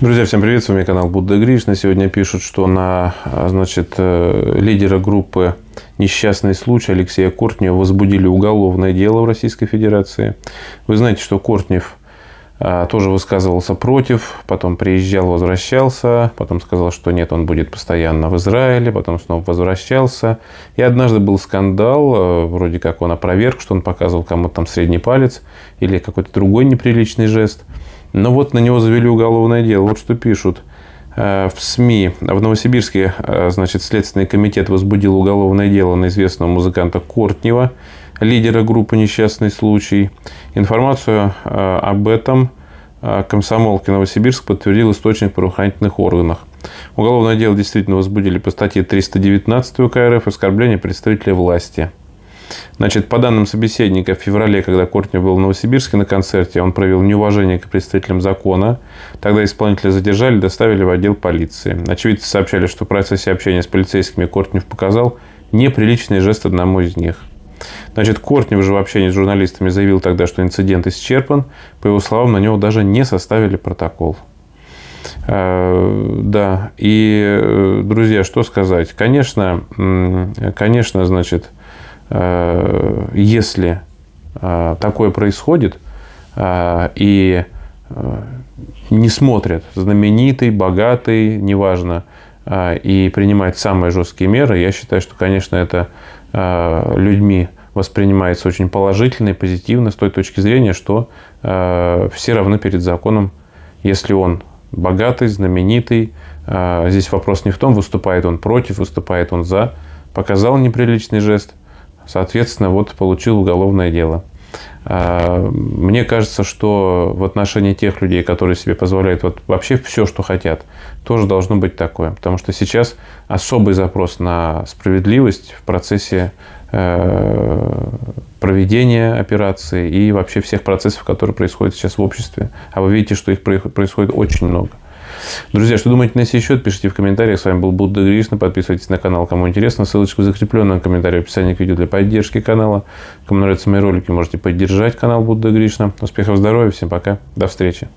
Друзья, всем привет, с вами канал Будда Гришна. Сегодня пишут, что на а, значит, э, лидера группы «Несчастный случай» Алексея Кортнева возбудили уголовное дело в Российской Федерации. Вы знаете, что Кортнев а, тоже высказывался против, потом приезжал, возвращался, потом сказал, что нет, он будет постоянно в Израиле, потом снова возвращался. И однажды был скандал, а, вроде как он опроверг, что он показывал кому-то там средний палец или какой-то другой неприличный жест – но ну вот на него завели уголовное дело. Вот что пишут э, в СМИ. В Новосибирске, э, значит, Следственный комитет возбудил уголовное дело на известного музыканта Кортнева, лидера группы «Несчастный случай». Информацию э, об этом комсомолки Новосибирск подтвердил источник в правоохранительных органах. Уголовное дело действительно возбудили по статье 319 УК РФ «Оскорбление представителя власти». Значит, по данным собеседника, в феврале, когда Кортнев был в Новосибирске на концерте, он проявил неуважение к представителям закона. Тогда исполнителя задержали, доставили в отдел полиции. Очевидцы сообщали, что в процессе общения с полицейскими Кортнев показал неприличный жест одному из них. Значит, Кортнев же в общении с журналистами заявил тогда, что инцидент исчерпан. По его словам, на него даже не составили протокол. Э, да, и, э, друзья, что сказать? Конечно, конечно, значит, Э, если э, такое происходит, э, и не смотрят, знаменитый, богатый, неважно, и принимает самые жесткие меры, я считаю, что, конечно, это людьми воспринимается очень положительно и позитивно с той точки зрения, что все равны перед законом, если он богатый, знаменитый. Здесь вопрос не в том, выступает он против, выступает он за. Показал неприличный жест – соответственно, вот получил уголовное дело. А, мне кажется, что в отношении тех людей, которые себе позволяют вот вообще все, что хотят, тоже должно быть такое. Потому что сейчас особый запрос на справедливость в процессе э, проведения операции и вообще всех процессов, которые происходят сейчас в обществе. А вы видите, что их происходит очень много. Друзья, что думаете на сей счет, пишите в комментариях. С вами был Будда Гришна. Подписывайтесь на канал, кому интересно. Ссылочка в закрепленном комментарии в описании к видео для поддержки канала. Кому нравятся мои ролики, можете поддержать канал Будда Гришна. Успехов, здоровья, всем пока, до встречи.